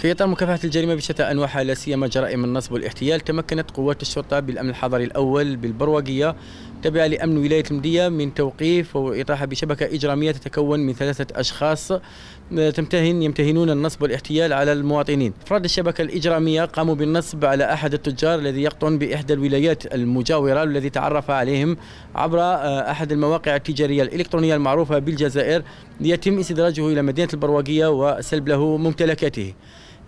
في إطار مكافحة الجريمة بشتى أنواعها لا سيما جرائم النصب والاحتيال، تمكنت قوات الشرطة بالأمن الحضري الأول بالبروقية تابعة لأمن ولاية المدية من توقيف وإطاحة بشبكة إجرامية تتكون من ثلاثة أشخاص تمتهن يمتهنون النصب والاحتيال على المواطنين. أفراد الشبكة الإجرامية قاموا بالنصب على أحد التجار الذي يقطن بإحدى الولايات المجاورة والذي تعرف عليهم عبر آه، أحد المواقع التجارية الإلكترونية المعروفة بالجزائر ليتم استدراجه إلى مدينة البروقية وسلب له ممتلكاته.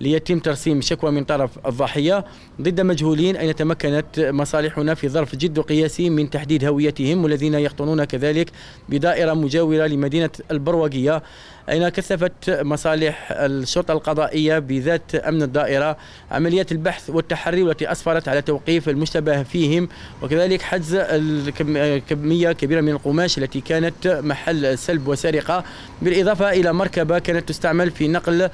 ليتم ترسيم شكوى من طرف الضحية ضد مجهولين أين تمكنت مصالحنا في ظرف جد قياسي من تحديد هويتهم والذين يقطنون كذلك بدائرة مجاورة لمدينة البروقية أين كثفت مصالح الشرطة القضائية بذات أمن الدائرة عمليات البحث والتحري والتي أسفرت على توقيف المشتبه فيهم وكذلك حجز كمية كبيرة من القماش التي كانت محل سلب وسرقة بالإضافة إلى مركبة كانت تستعمل في نقل